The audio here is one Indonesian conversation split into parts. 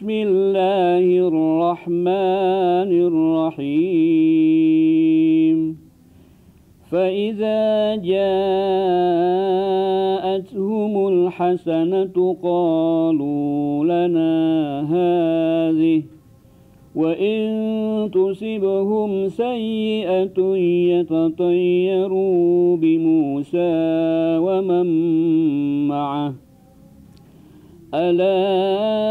بسم الله الرحمن الرحيم فإذا جاءتهم الحسنة قالوا لنا هذه وإن تصبهم سيئة يتطيروا بموسى ومن معه ألا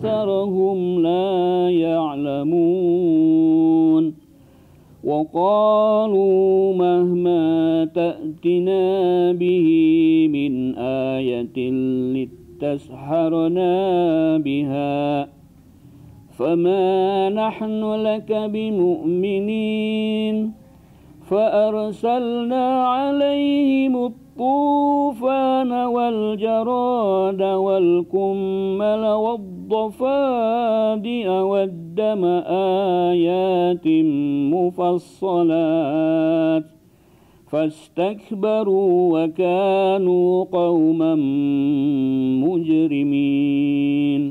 أكثرهم لا يعلمون وقالوا مهما تأتنا به من آية لتسحرنا بها فما نحن لك بمؤمنين فأرسلنا عليهم الطوفان والجراد والكمل والضوء الضفادع والدم آيات مفصلات فاستكبروا وكانوا قوما مجرمين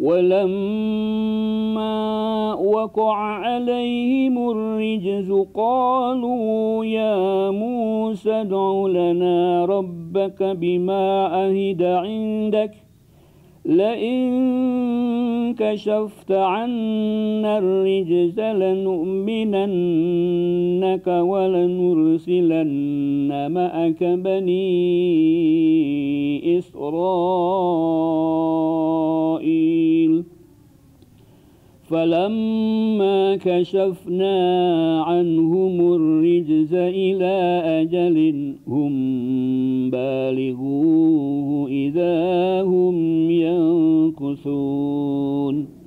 ولما وقع عليهم الرجز قالوا يا موسى ادع لنا ربك بما أهد عندك ۖ لئن كشفت عنا الرجز لنؤمننك ولنرسلن معك بني إسرائيل فلما كشفنا عنهم الرجز إلى أجل هم بالغوه إذا هم ينكثون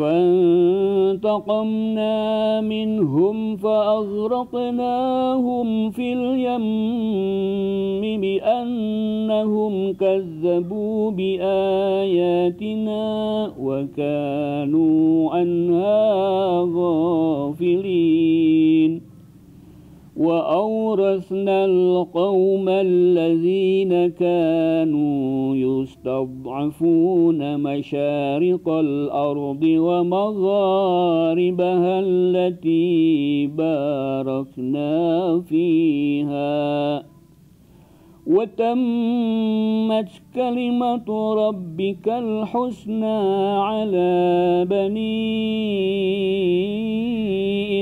فانتقمنا منهم فأغرقناهم في اليم بأنهم كذبوا بآياتنا وكانوا عنها غافلين وأورثنا القوم الذين كانوا يستضعفون مشارق الأرض ومغاربها التي باركنا فيها وتمت كلمة ربك الحسنى على بني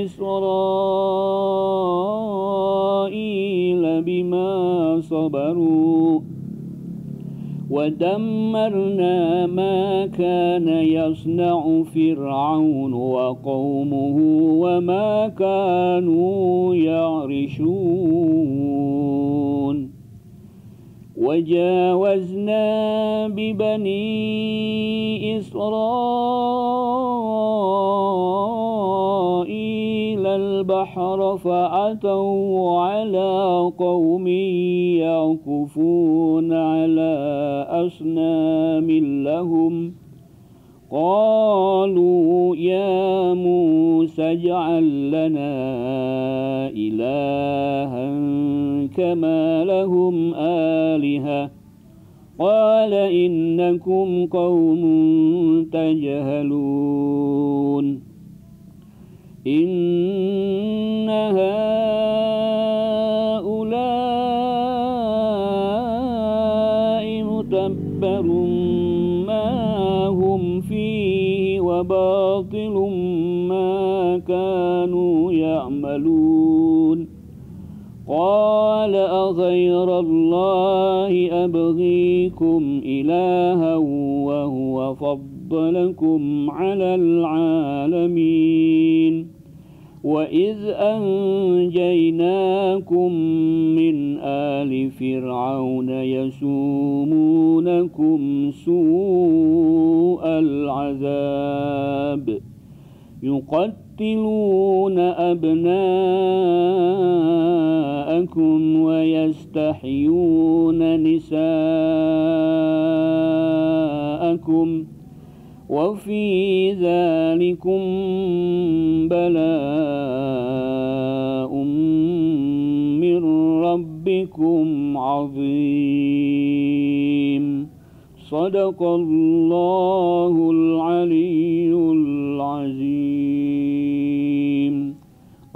إسرائيل بما صبروا ودمرنا ما كان يصنع فرعون وقومه وما كانوا يعرشون وجاوزنا ببني إسرائيل البحر فأتوا على قوم يعكفون على أصنام لهم ۖ قالوا يا موسى اجعل لنا إلها كما لهم آلهة قال إنكم قوم تجهلون إنها قال أغير الله أبغيكم إلها وهو فضلكم على العالمين وإذ أنجيناكم من آل فرعون يسومونكم سوء العذاب يقتل يقتلون أبناءكم ويستحيون نساءكم وفي ذلكم بلاء من ربكم عظيم صدق الله العلي العظيم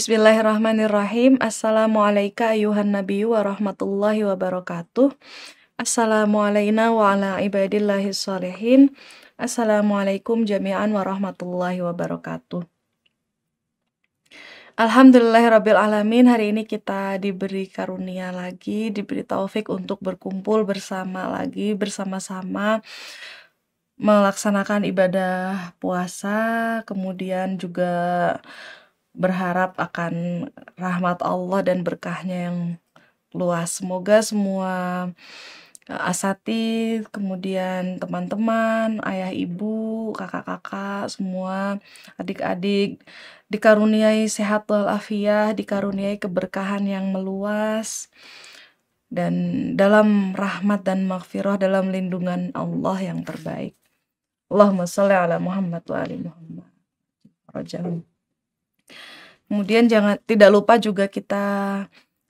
Bismillahirrahmanirrahim. Assalamualaikum ayuhan nabi wa rahmatullahi wabarakatuh. Assalamualaikum wa ala ibadillahi sholihin. Assalamualaikum jami'an warahmatullahi wabarakatuh. Alhamdulillahirabbil alamin. Hari ini kita diberi karunia lagi, diberi taufik untuk berkumpul bersama lagi bersama-sama melaksanakan ibadah puasa, kemudian juga berharap akan rahmat Allah dan berkahnya yang luas. Semoga semua e, asati, kemudian teman-teman, ayah ibu, kakak-kakak, semua adik-adik dikaruniai sehat walafiat, dikaruniai keberkahan yang meluas dan dalam rahmat dan maghfirah dalam lindungan Allah yang terbaik. Allahumma sholli ala Muhammad wa ali Muhammad. Rajam. Kemudian jangan tidak lupa juga kita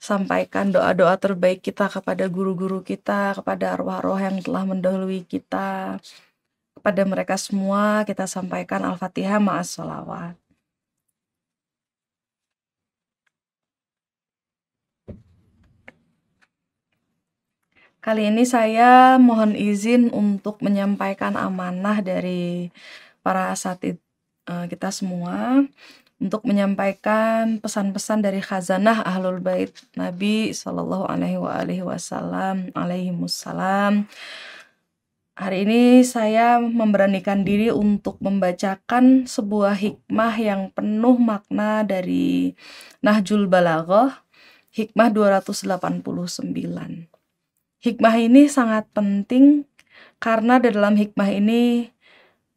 sampaikan doa-doa terbaik kita kepada guru-guru kita, kepada arwah-arwah yang telah mendahului kita. Kepada mereka semua kita sampaikan Al-Fatihah ma'as salawat. Kali ini saya mohon izin untuk menyampaikan amanah dari para asatid eh, kita semua untuk menyampaikan pesan-pesan dari khazanah Ahlul Bait Nabi Shallallahu alaihi wa alihi wasallam alaihi Wasallam. Hari ini saya memberanikan diri untuk membacakan sebuah hikmah yang penuh makna dari Nahjul Balaghah, hikmah 289. Hikmah ini sangat penting karena di dalam hikmah ini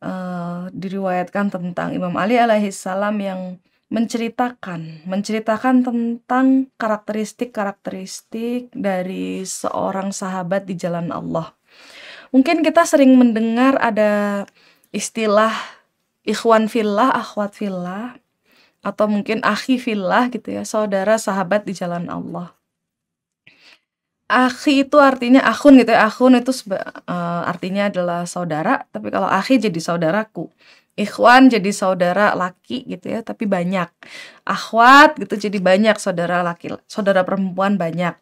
uh, diriwayatkan tentang Imam Ali salam yang menceritakan menceritakan tentang karakteristik-karakteristik dari seorang sahabat di jalan Allah. Mungkin kita sering mendengar ada istilah ikhwan fillah, akhwat fillah atau mungkin akhi fillah gitu ya, saudara sahabat di jalan Allah. Ahi itu artinya akun gitu ya. Akun itu uh, artinya adalah saudara, tapi kalau akhi jadi saudaraku. Ikhwan jadi saudara laki gitu ya, tapi banyak. Akhwat gitu jadi banyak saudara laki, saudara perempuan banyak.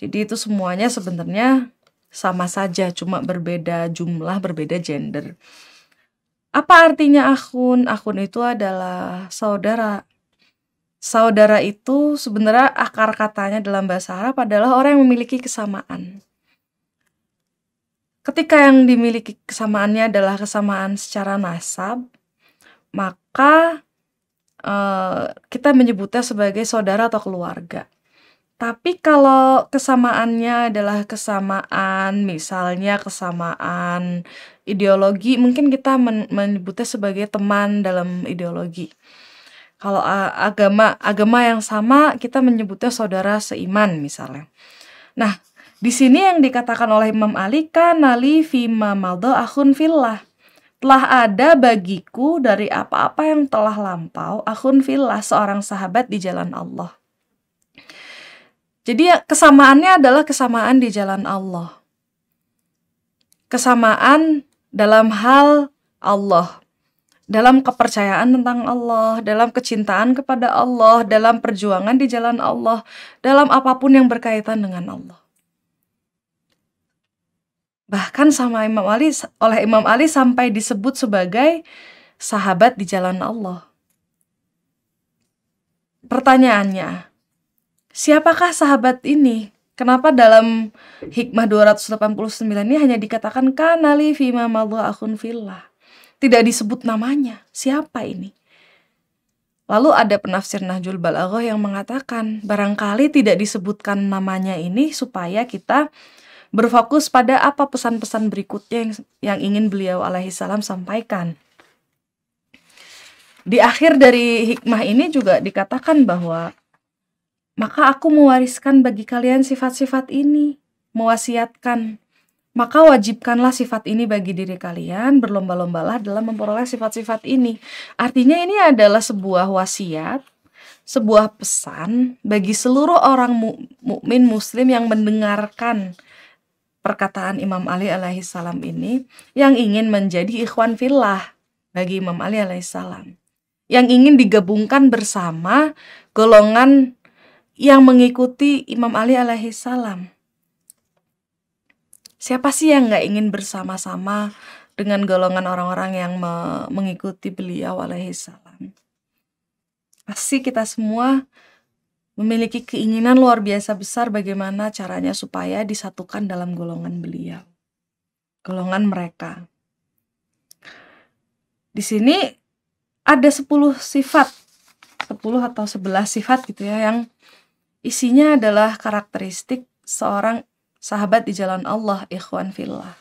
Jadi itu semuanya sebenarnya sama saja, cuma berbeda jumlah, berbeda gender. Apa artinya akun? Akun itu adalah saudara saudara itu sebenarnya akar katanya dalam bahasa Arab adalah orang yang memiliki kesamaan. Ketika yang dimiliki kesamaannya adalah kesamaan secara nasab, maka uh, kita menyebutnya sebagai saudara atau keluarga. Tapi kalau kesamaannya adalah kesamaan, misalnya kesamaan ideologi, mungkin kita menyebutnya sebagai teman dalam ideologi. Kalau ah, agama agama yang sama kita menyebutnya saudara seiman misalnya. Nah, di sini yang dikatakan oleh Imam Ali kan Ali fima maldo akhun fillah. Telah ada bagiku dari apa-apa yang telah lampau akhun fillah seorang sahabat di jalan Allah. Jadi ya, kesamaannya adalah kesamaan di jalan Allah. Kesamaan dalam hal Allah dalam kepercayaan tentang Allah, dalam kecintaan kepada Allah, dalam perjuangan di jalan Allah, dalam apapun yang berkaitan dengan Allah. Bahkan sama Imam Ali oleh Imam Ali sampai disebut sebagai sahabat di jalan Allah. Pertanyaannya, siapakah sahabat ini? Kenapa dalam hikmah 289 ini hanya dikatakan kanali fima akun fillah? Tidak disebut namanya. Siapa ini? Lalu ada penafsir Nahjul Balaghoh yang mengatakan, barangkali tidak disebutkan namanya ini supaya kita berfokus pada apa pesan-pesan berikutnya yang, yang ingin beliau alaihi salam sampaikan. Di akhir dari hikmah ini juga dikatakan bahwa maka aku mewariskan bagi kalian sifat-sifat ini, mewasiatkan maka wajibkanlah sifat ini bagi diri kalian, berlomba-lombalah dalam memperoleh sifat-sifat ini. Artinya ini adalah sebuah wasiat, sebuah pesan bagi seluruh orang mukmin muslim yang mendengarkan perkataan Imam Ali alaihi salam ini yang ingin menjadi ikhwan fillah bagi Imam Ali alaihi salam. Yang ingin digabungkan bersama golongan yang mengikuti Imam Ali alaihi salam siapa sih yang nggak ingin bersama-sama dengan golongan orang-orang yang me mengikuti beliau salam Pasti kita semua memiliki keinginan luar biasa besar bagaimana caranya supaya disatukan dalam golongan beliau, golongan mereka. Di sini ada 10 sifat, 10 atau 11 sifat gitu ya yang isinya adalah karakteristik seorang sahabat di jalan Allah, ikhwan fillah.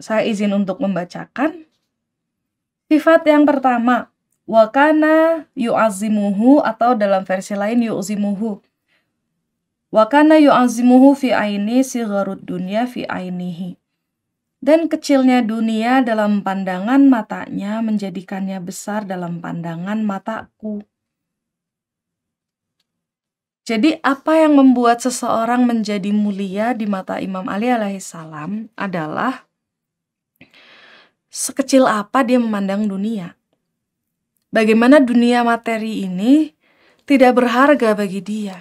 Saya izin untuk membacakan. Sifat yang pertama, wakana yu'azimuhu atau dalam versi lain yu'zimuhu. Wakana yu'azimuhu fi aini sigharud dunya fi ainihi. Dan kecilnya dunia dalam pandangan matanya menjadikannya besar dalam pandangan mataku. Jadi apa yang membuat seseorang menjadi mulia di mata Imam Ali alaihissalam adalah sekecil apa dia memandang dunia. Bagaimana dunia materi ini tidak berharga bagi dia.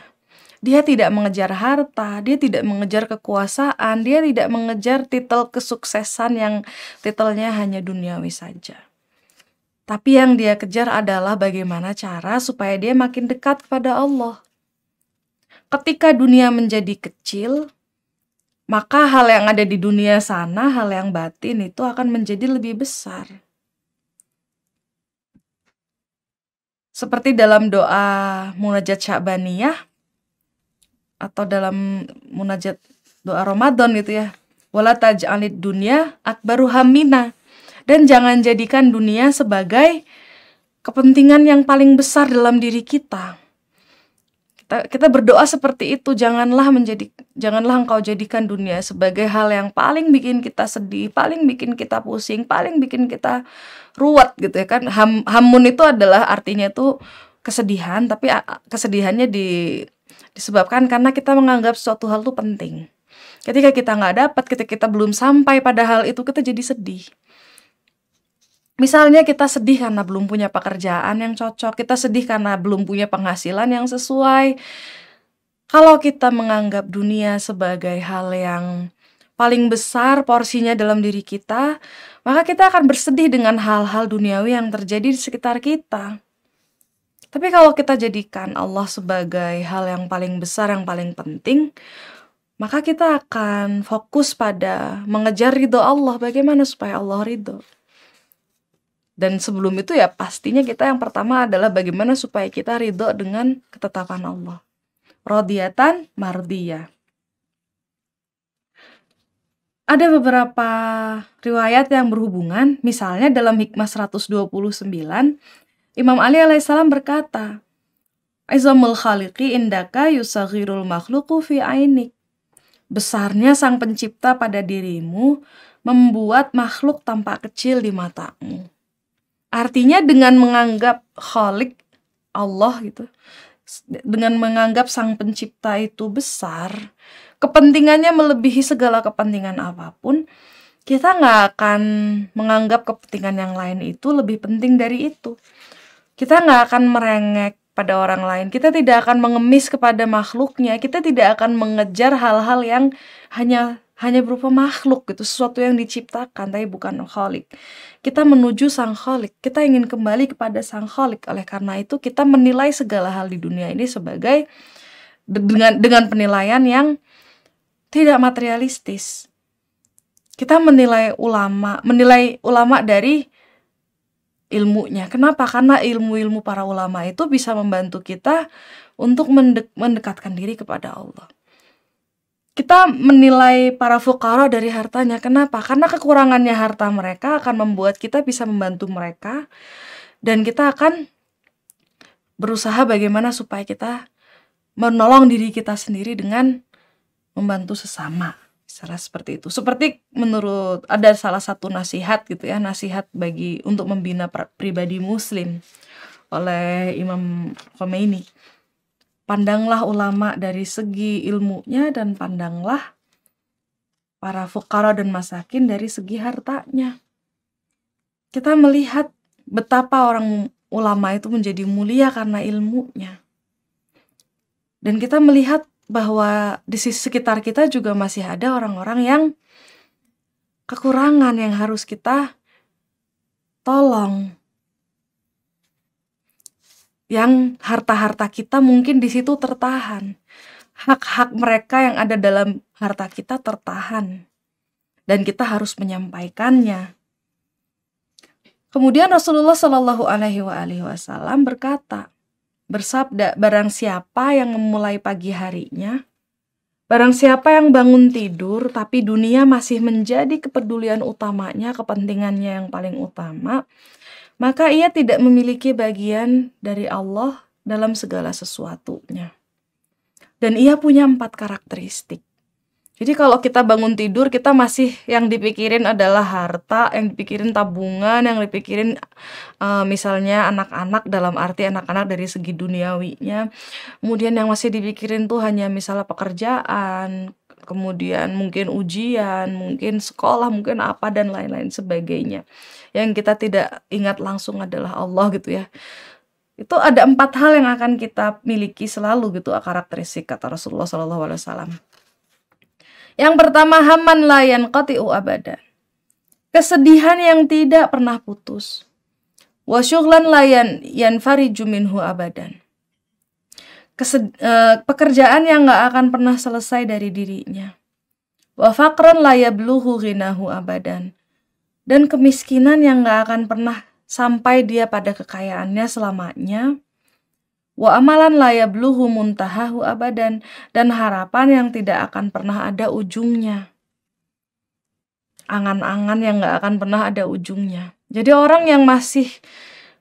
Dia tidak mengejar harta, dia tidak mengejar kekuasaan, dia tidak mengejar titel kesuksesan yang titelnya hanya duniawi saja. Tapi yang dia kejar adalah bagaimana cara supaya dia makin dekat kepada Allah ketika dunia menjadi kecil, maka hal yang ada di dunia sana, hal yang batin itu akan menjadi lebih besar. Seperti dalam doa munajat Syabaniyah atau dalam munajat doa Ramadan gitu ya. Wala taj'alid dunya akbaru hamina. Dan jangan jadikan dunia sebagai kepentingan yang paling besar dalam diri kita kita, kita berdoa seperti itu, janganlah menjadi janganlah engkau jadikan dunia sebagai hal yang paling bikin kita sedih, paling bikin kita pusing, paling bikin kita ruwet gitu ya kan. Ham, hamun itu adalah artinya itu kesedihan, tapi kesedihannya di, disebabkan karena kita menganggap suatu hal itu penting. Ketika kita nggak dapat, ketika kita belum sampai pada hal itu, kita jadi sedih Misalnya kita sedih karena belum punya pekerjaan yang cocok, kita sedih karena belum punya penghasilan yang sesuai. Kalau kita menganggap dunia sebagai hal yang paling besar porsinya dalam diri kita, maka kita akan bersedih dengan hal-hal duniawi yang terjadi di sekitar kita. Tapi kalau kita jadikan Allah sebagai hal yang paling besar, yang paling penting, maka kita akan fokus pada mengejar ridho Allah. Bagaimana supaya Allah ridho? Dan sebelum itu ya pastinya kita yang pertama adalah bagaimana supaya kita ridho dengan ketetapan Allah. Rodiatan mardia. Ada beberapa riwayat yang berhubungan, misalnya dalam hikmah 129, Imam Ali alaihissalam berkata, Izamul khaliqi indaka yusaghirul makhluku fi ainik. Besarnya sang pencipta pada dirimu membuat makhluk tampak kecil di matamu. Artinya dengan menganggap Khalik Allah gitu, dengan menganggap Sang Pencipta itu besar, kepentingannya melebihi segala kepentingan apapun, kita nggak akan menganggap kepentingan yang lain itu lebih penting dari itu. Kita nggak akan merengek pada orang lain. Kita tidak akan mengemis kepada makhluknya. Kita tidak akan mengejar hal-hal yang hanya hanya berupa makhluk gitu, sesuatu yang diciptakan tapi bukan kholik. Kita menuju sang kholik, kita ingin kembali kepada sang kholik. Oleh karena itu kita menilai segala hal di dunia ini sebagai dengan dengan penilaian yang tidak materialistis. Kita menilai ulama, menilai ulama dari ilmunya. Kenapa? Karena ilmu-ilmu para ulama itu bisa membantu kita untuk mendekatkan diri kepada Allah kita menilai para fukara dari hartanya. Kenapa? Karena kekurangannya harta mereka akan membuat kita bisa membantu mereka dan kita akan berusaha bagaimana supaya kita menolong diri kita sendiri dengan membantu sesama. Secara seperti itu. Seperti menurut ada salah satu nasihat gitu ya, nasihat bagi untuk membina pribadi muslim oleh Imam Khomeini pandanglah ulama dari segi ilmunya dan pandanglah para fukara dan masakin dari segi hartanya. Kita melihat betapa orang ulama itu menjadi mulia karena ilmunya. Dan kita melihat bahwa di sekitar kita juga masih ada orang-orang yang kekurangan yang harus kita tolong yang harta-harta kita mungkin di situ tertahan. Hak-hak mereka yang ada dalam harta kita tertahan. Dan kita harus menyampaikannya. Kemudian Rasulullah Shallallahu Alaihi Wasallam berkata, bersabda, barang siapa yang memulai pagi harinya, barang siapa yang bangun tidur tapi dunia masih menjadi kepedulian utamanya, kepentingannya yang paling utama, maka ia tidak memiliki bagian dari Allah dalam segala sesuatunya. Dan ia punya empat karakteristik. Jadi kalau kita bangun tidur, kita masih yang dipikirin adalah harta, yang dipikirin tabungan, yang dipikirin uh, misalnya anak-anak dalam arti anak-anak dari segi duniawinya. Kemudian yang masih dipikirin tuh hanya misalnya pekerjaan, kemudian mungkin ujian, mungkin sekolah, mungkin apa dan lain-lain sebagainya yang kita tidak ingat langsung adalah Allah gitu ya itu ada empat hal yang akan kita miliki selalu gitu ah, karakteristik kata Rasulullah Shallallahu Alaihi Wasallam yang pertama haman layan kotiu abada kesedihan yang tidak pernah putus wasyughlan layan yan minhu abadan Kesed, uh, pekerjaan yang nggak akan pernah selesai dari dirinya. Wa faqran la yabluhu ghinahu abadan dan kemiskinan yang gak akan pernah sampai dia pada kekayaannya selamanya. Wa amalan laya bluhu muntahahu abadan dan harapan yang tidak akan pernah ada ujungnya. Angan-angan yang gak akan pernah ada ujungnya. Jadi orang yang masih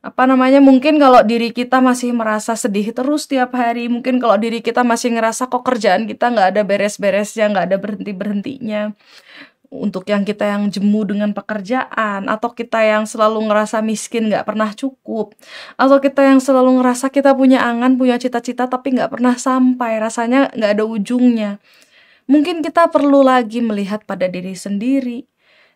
apa namanya mungkin kalau diri kita masih merasa sedih terus tiap hari mungkin kalau diri kita masih ngerasa kok kerjaan kita nggak ada beres-beresnya nggak ada berhenti berhentinya untuk yang kita yang jemu dengan pekerjaan atau kita yang selalu ngerasa miskin nggak pernah cukup atau kita yang selalu ngerasa kita punya angan punya cita-cita tapi nggak pernah sampai rasanya nggak ada ujungnya mungkin kita perlu lagi melihat pada diri sendiri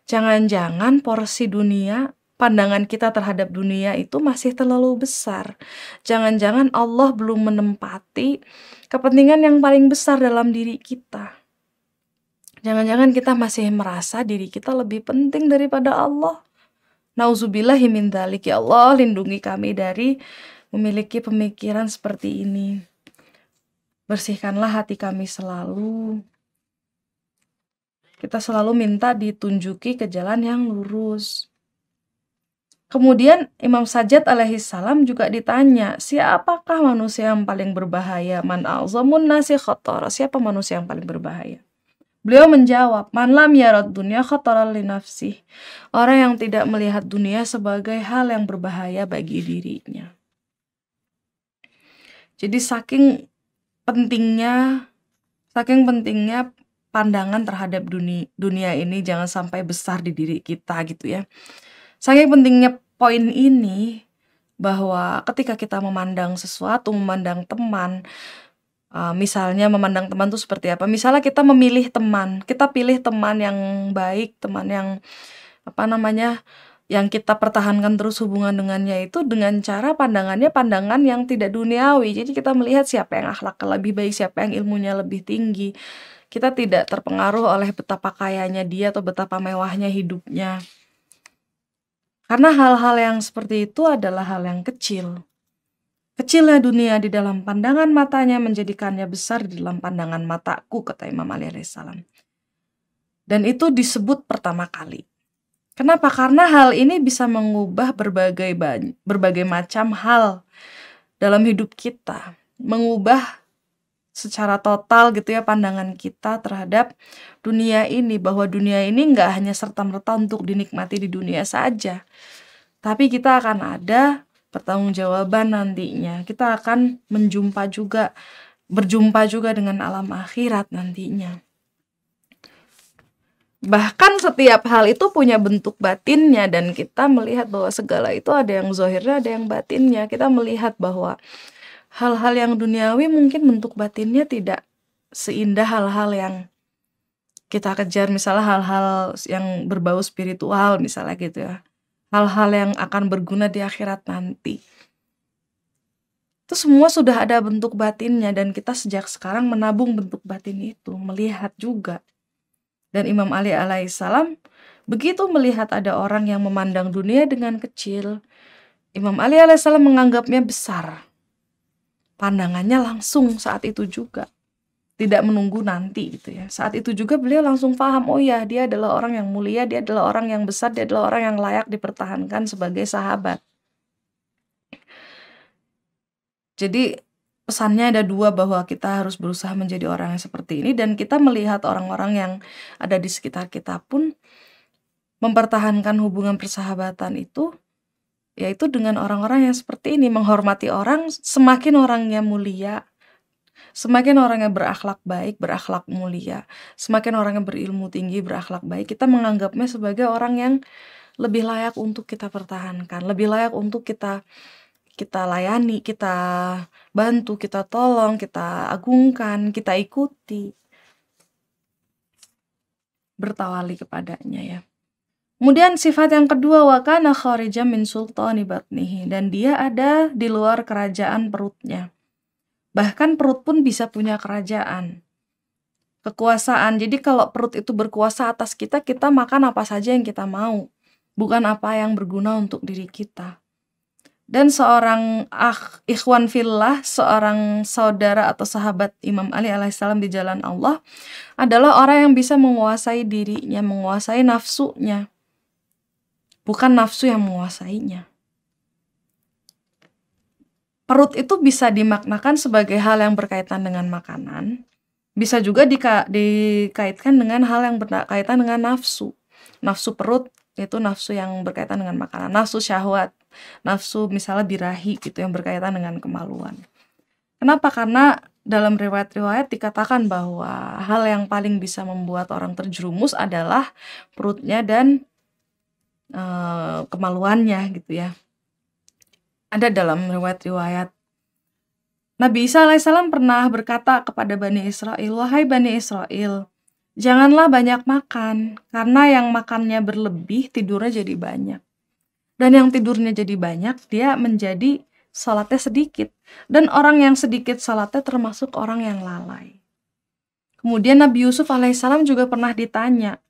jangan-jangan porsi dunia pandangan kita terhadap dunia itu masih terlalu besar. Jangan-jangan Allah belum menempati kepentingan yang paling besar dalam diri kita. Jangan-jangan kita masih merasa diri kita lebih penting daripada Allah. Nauzubillahi min dalik. Ya Allah, lindungi kami dari memiliki pemikiran seperti ini. Bersihkanlah hati kami selalu. Kita selalu minta ditunjuki ke jalan yang lurus. Kemudian Imam Sajjad alaihi salam juga ditanya, siapakah manusia yang paling berbahaya? Man azamun nasi khotor. Siapa manusia yang paling berbahaya? Beliau menjawab, Man lam yarat dunia khataran li nafsi. Orang yang tidak melihat dunia sebagai hal yang berbahaya bagi dirinya. Jadi saking pentingnya saking pentingnya pandangan terhadap dunia dunia ini jangan sampai besar di diri kita gitu ya. Saking pentingnya poin ini bahwa ketika kita memandang sesuatu, memandang teman, Ah, misalnya memandang teman tuh seperti apa misalnya kita memilih teman kita pilih teman yang baik teman yang apa namanya yang kita pertahankan terus hubungan dengannya itu dengan cara pandangannya pandangan yang tidak duniawi jadi kita melihat siapa yang akhlaknya lebih baik siapa yang ilmunya lebih tinggi kita tidak terpengaruh oleh betapa kayanya dia atau betapa mewahnya hidupnya karena hal-hal yang seperti itu adalah hal yang kecil Kecilnya dunia di dalam pandangan matanya menjadikannya besar di dalam pandangan mataku, kata Imam Ali alaihissalam. Dan itu disebut pertama kali. Kenapa? Karena hal ini bisa mengubah berbagai berbagai macam hal dalam hidup kita, mengubah secara total gitu ya pandangan kita terhadap dunia ini bahwa dunia ini nggak hanya serta merta untuk dinikmati di dunia saja, tapi kita akan ada pertanggungjawaban nantinya. Kita akan menjumpa juga berjumpa juga dengan alam akhirat nantinya. Bahkan setiap hal itu punya bentuk batinnya dan kita melihat bahwa segala itu ada yang zohirnya, ada yang batinnya. Kita melihat bahwa hal-hal yang duniawi mungkin bentuk batinnya tidak seindah hal-hal yang kita kejar misalnya hal-hal yang berbau spiritual misalnya gitu ya hal-hal yang akan berguna di akhirat nanti. Itu semua sudah ada bentuk batinnya dan kita sejak sekarang menabung bentuk batin itu, melihat juga. Dan Imam Ali alaihissalam begitu melihat ada orang yang memandang dunia dengan kecil, Imam Ali alaihissalam menganggapnya besar. Pandangannya langsung saat itu juga tidak menunggu nanti gitu ya. Saat itu juga beliau langsung paham, oh ya dia adalah orang yang mulia, dia adalah orang yang besar, dia adalah orang yang layak dipertahankan sebagai sahabat. Jadi pesannya ada dua bahwa kita harus berusaha menjadi orang yang seperti ini dan kita melihat orang-orang yang ada di sekitar kita pun mempertahankan hubungan persahabatan itu yaitu dengan orang-orang yang seperti ini menghormati orang semakin orangnya mulia Semakin orang yang berakhlak baik, berakhlak mulia, semakin orang yang berilmu tinggi, berakhlak baik, kita menganggapnya sebagai orang yang lebih layak untuk kita pertahankan, lebih layak untuk kita kita layani, kita bantu, kita tolong, kita agungkan, kita ikuti. Bertawali kepadanya ya. Kemudian sifat yang kedua wakana kharija min sultani batnihi dan dia ada di luar kerajaan perutnya. Bahkan perut pun bisa punya kerajaan. Kekuasaan. Jadi kalau perut itu berkuasa atas kita, kita makan apa saja yang kita mau, bukan apa yang berguna untuk diri kita. Dan seorang akh, ikhwan fillah, seorang saudara atau sahabat Imam Ali alaihissalam di jalan Allah adalah orang yang bisa menguasai dirinya, menguasai nafsunya. Bukan nafsu yang menguasainya perut itu bisa dimaknakan sebagai hal yang berkaitan dengan makanan, bisa juga dika dikaitkan dengan hal yang berkaitan dengan nafsu. Nafsu perut itu nafsu yang berkaitan dengan makanan, nafsu syahwat, nafsu misalnya birahi gitu yang berkaitan dengan kemaluan. Kenapa? Karena dalam riwayat-riwayat dikatakan bahwa hal yang paling bisa membuat orang terjerumus adalah perutnya dan e, kemaluannya gitu ya ada dalam riwayat-riwayat Nabi Isa alaihissalam pernah berkata kepada Bani Israel, Wahai Bani Israel, janganlah banyak makan, karena yang makannya berlebih tidurnya jadi banyak. Dan yang tidurnya jadi banyak, dia menjadi salatnya sedikit. Dan orang yang sedikit salatnya termasuk orang yang lalai. Kemudian Nabi Yusuf alaihissalam juga pernah ditanya,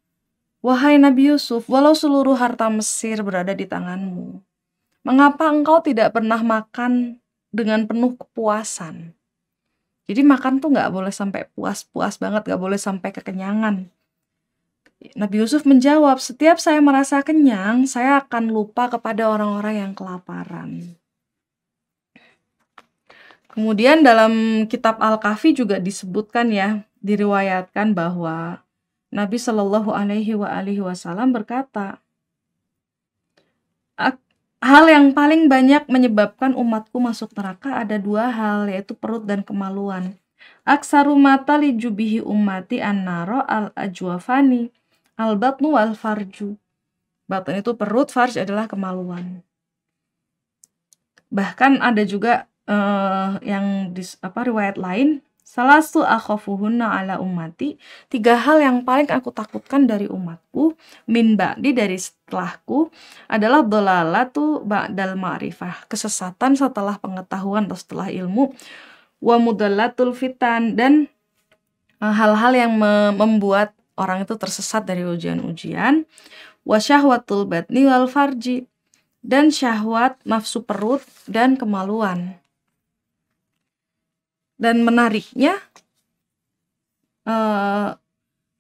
Wahai Nabi Yusuf, walau seluruh harta Mesir berada di tanganmu, Mengapa engkau tidak pernah makan dengan penuh kepuasan? Jadi makan tuh nggak boleh sampai puas-puas banget, nggak boleh sampai kekenyangan. Nabi Yusuf menjawab, setiap saya merasa kenyang, saya akan lupa kepada orang-orang yang kelaparan. Kemudian dalam kitab Al-Kahfi juga disebutkan ya, diriwayatkan bahwa Nabi Shallallahu alaihi wasallam berkata, Hal yang paling banyak menyebabkan umatku masuk neraka ada dua hal, yaitu perut dan kemaluan. Aksaru mata jubihi umati naro al-ajwafani, al-batnu wal-farju. Batun itu perut, farj adalah kemaluan. Bahkan ada juga uh, yang di apa riwayat lain Salasu akhafuhunna ala ummati. Tiga hal yang paling aku takutkan dari umatku, min ba'di dari setelahku, adalah dolalatu ba'dal ma'rifah. Kesesatan setelah pengetahuan atau setelah ilmu. Wa mudallatul fitan. Dan eh, hal-hal yang membuat orang itu tersesat dari ujian-ujian. Wa syahwatul batni wal farji. Dan syahwat, nafsu perut, dan kemaluan dan menariknya uh,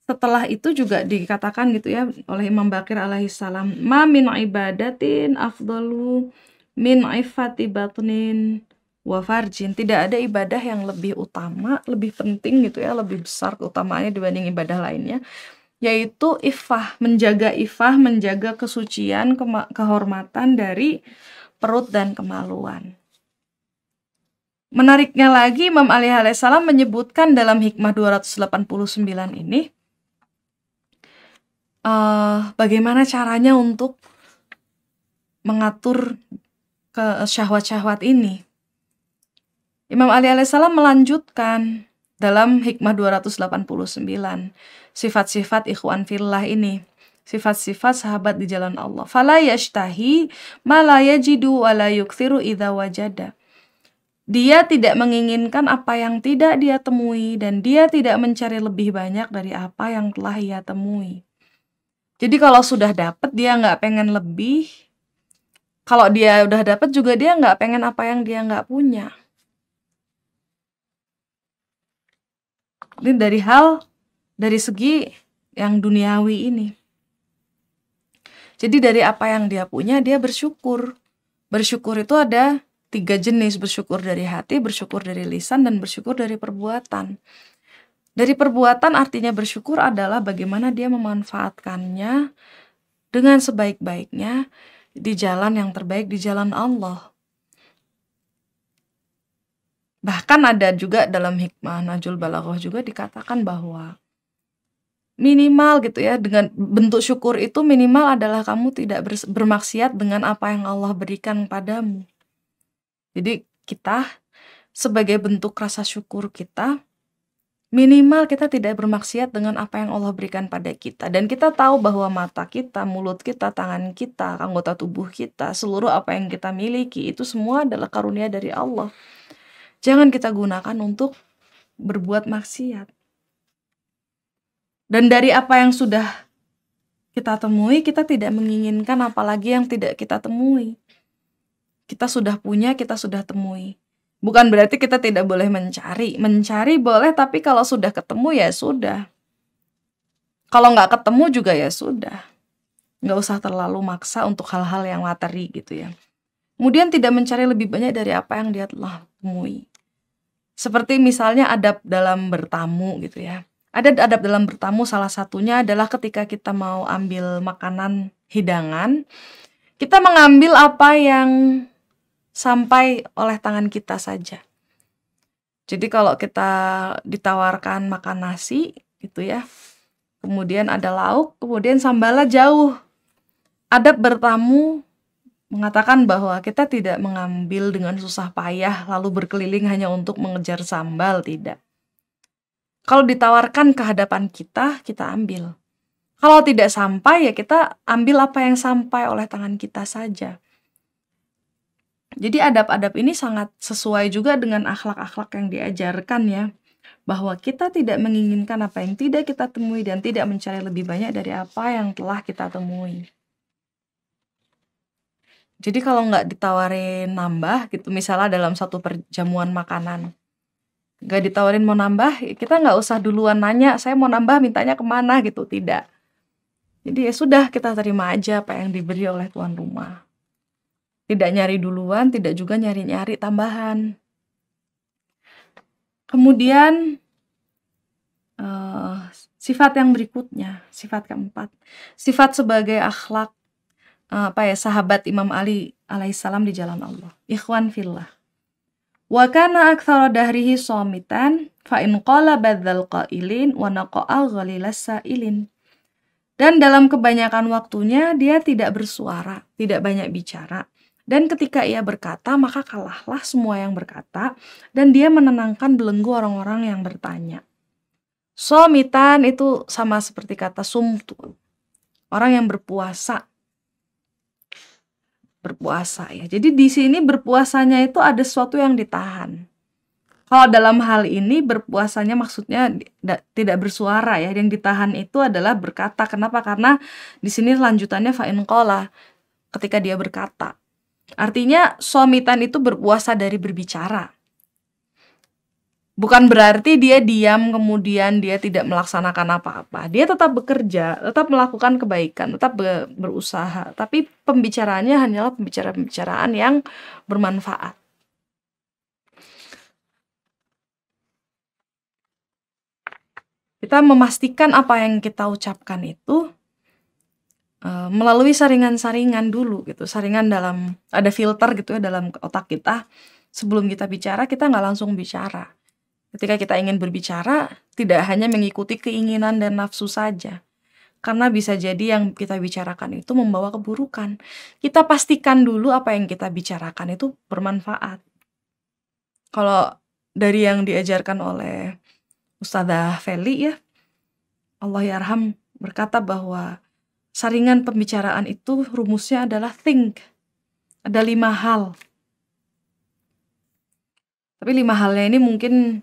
setelah itu juga dikatakan gitu ya oleh Imam Bakir alaihissalam ma min ibadatin afdalu min ifati batnin wa farjin tidak ada ibadah yang lebih utama lebih penting gitu ya lebih besar keutamaannya dibanding ibadah lainnya yaitu ifah menjaga ifah menjaga kesucian kehormatan dari perut dan kemaluan Menariknya lagi, Imam Ali alaihissalam menyebutkan dalam hikmah 289 ini uh, bagaimana caranya untuk mengatur ke syahwat-syahwat ini. Imam Ali alaihissalam melanjutkan dalam hikmah 289 sifat-sifat ikhwan fillah ini sifat-sifat sahabat di jalan Allah. Fala yashtahi ma la yajidu wa la yukthiru wajada dia tidak menginginkan apa yang tidak dia temui, dan dia tidak mencari lebih banyak dari apa yang telah ia temui. Jadi, kalau sudah dapat, dia nggak pengen lebih. Kalau dia udah dapat, juga dia nggak pengen apa yang dia nggak punya. Ini dari hal dari segi yang duniawi ini. Jadi dari apa yang dia punya dia bersyukur. Bersyukur itu ada tiga jenis bersyukur dari hati, bersyukur dari lisan, dan bersyukur dari perbuatan. Dari perbuatan artinya bersyukur adalah bagaimana dia memanfaatkannya dengan sebaik-baiknya di jalan yang terbaik di jalan Allah. Bahkan ada juga dalam hikmah Najul Balaghah juga dikatakan bahwa minimal gitu ya dengan bentuk syukur itu minimal adalah kamu tidak bermaksiat dengan apa yang Allah berikan padamu jadi kita sebagai bentuk rasa syukur kita minimal kita tidak bermaksiat dengan apa yang Allah berikan pada kita dan kita tahu bahwa mata kita, mulut kita, tangan kita, anggota tubuh kita, seluruh apa yang kita miliki itu semua adalah karunia dari Allah. Jangan kita gunakan untuk berbuat maksiat. Dan dari apa yang sudah kita temui, kita tidak menginginkan apalagi yang tidak kita temui kita sudah punya, kita sudah temui. Bukan berarti kita tidak boleh mencari. Mencari boleh, tapi kalau sudah ketemu ya sudah. Kalau nggak ketemu juga ya sudah. Nggak usah terlalu maksa untuk hal-hal yang materi gitu ya. Kemudian tidak mencari lebih banyak dari apa yang dia telah temui. Seperti misalnya adab dalam bertamu gitu ya. Ada adab dalam bertamu salah satunya adalah ketika kita mau ambil makanan hidangan, kita mengambil apa yang sampai oleh tangan kita saja. Jadi kalau kita ditawarkan makan nasi gitu ya, kemudian ada lauk, kemudian sambalnya jauh. Adab bertamu mengatakan bahwa kita tidak mengambil dengan susah payah lalu berkeliling hanya untuk mengejar sambal, tidak. Kalau ditawarkan ke hadapan kita, kita ambil. Kalau tidak sampai ya kita ambil apa yang sampai oleh tangan kita saja. Jadi adab-adab ini sangat sesuai juga dengan akhlak-akhlak yang diajarkan ya. Bahwa kita tidak menginginkan apa yang tidak kita temui dan tidak mencari lebih banyak dari apa yang telah kita temui. Jadi kalau nggak ditawarin nambah gitu, misalnya dalam satu perjamuan makanan, nggak ditawarin mau nambah, kita nggak usah duluan nanya, saya mau nambah mintanya kemana gitu, tidak. Jadi ya sudah kita terima aja apa yang diberi oleh tuan rumah. Tidak nyari duluan, tidak juga nyari-nyari tambahan. Kemudian uh, sifat yang berikutnya, sifat keempat, sifat sebagai akhlak uh, apa ya sahabat Imam Ali alaihissalam di jalan Allah. Ikhwan fillah. Wa kana aktsara dahrihi somitan fa in qala badzal qailin wa naqa'a ghalilas sailin. Dan dalam kebanyakan waktunya dia tidak bersuara, tidak banyak bicara. Dan ketika ia berkata, maka kalahlah semua yang berkata, dan dia menenangkan belenggu orang-orang yang bertanya. mitan itu sama seperti kata sumtu, orang yang berpuasa. Berpuasa ya. Jadi di sini berpuasanya itu ada sesuatu yang ditahan. Kalau dalam hal ini berpuasanya maksudnya tidak bersuara ya. Yang ditahan itu adalah berkata. Kenapa? Karena di sini lanjutannya fa'inkola ketika dia berkata Artinya suamitan itu berpuasa dari berbicara. Bukan berarti dia diam kemudian dia tidak melaksanakan apa-apa. Dia tetap bekerja, tetap melakukan kebaikan, tetap berusaha. Tapi pembicaraannya hanyalah pembicaraan-pembicaraan yang bermanfaat. Kita memastikan apa yang kita ucapkan itu Eh, melalui saringan-saringan dulu gitu saringan dalam ada filter gitu ya dalam otak kita sebelum kita bicara kita nggak langsung bicara ketika kita ingin berbicara tidak hanya mengikuti keinginan dan nafsu saja karena bisa jadi yang kita bicarakan itu membawa keburukan kita pastikan dulu apa yang kita bicarakan itu bermanfaat kalau dari yang diajarkan oleh Ustazah Feli ya Allah yarham berkata bahwa saringan pembicaraan itu rumusnya adalah think. Ada lima hal. Tapi lima halnya ini mungkin